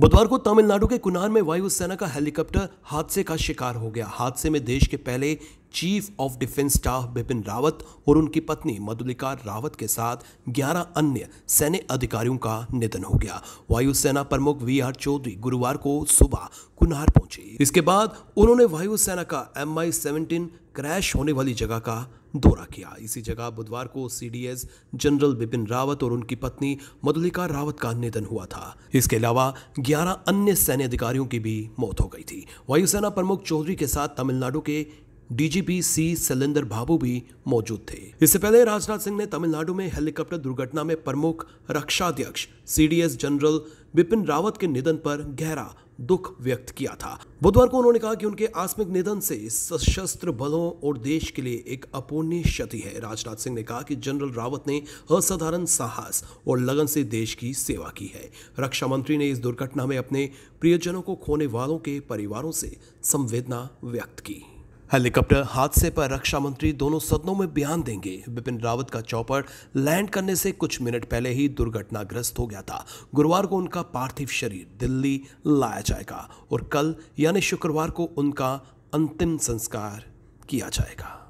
बुधवार को तमिलनाडु के कुनार में वायुसेना का हेलीकॉप्टर हादसे का शिकार हो गया हादसे में देश के पहले chief of defence staff Bipin Rawat और उनकी पत्नी मधुलिका रावत के साथ 11 अन्य सैन्य अधिकारियों का निधन हो गया वायुसेना प्रमुख वी आर चौधरी गुरुवार को सुबह कुनार पहुंची इसके बाद उन्होंने वायुसेना का एम आई सेवनटीन क्रैश होने वाली जगह का दौरा किया इसी जगह बुधवार को सीडीएस जनरल बिपिन रावत और उनकी पत्नी मधुलिका रावत का निधन हुआ था इसके अलावा 11 अन्य सैन्य अधिकारियों की भी मौत हो गई थी वायुसेना प्रमुख चौधरी के साथ तमिलनाडु के डीजीपी सी सलेंदर भाबू भी मौजूद थे इससे पहले राजनाथ सिंह ने तमिलनाडु में हेलीकॉप्टर दुर्घटना में प्रमुख रक्षा अध्यक्ष सीडीएस जनरल बिपिन रावत के निधन पर गहरा दुख व्यक्त किया था बुधवार को उन्होंने कहा कि उनके आसमिक निधन से सशस्त्र बलों और देश के लिए एक अपूर्णीय क्षति है राजनाथ सिंह ने कहा कि जनरल रावत ने असाधारण साहस और लगन से देश की सेवा की है रक्षा मंत्री ने इस दुर्घटना में अपने प्रियजनों को खोने वालों के परिवारों से संवेदना व्यक्त की हेलीकॉप्टर हादसे पर रक्षा मंत्री दोनों सदनों में बयान देंगे बिपिन रावत का चौपर लैंड करने से कुछ मिनट पहले ही दुर्घटनाग्रस्त हो गया था गुरुवार को उनका पार्थिव शरीर दिल्ली लाया जाएगा और कल यानी शुक्रवार को उनका अंतिम संस्कार किया जाएगा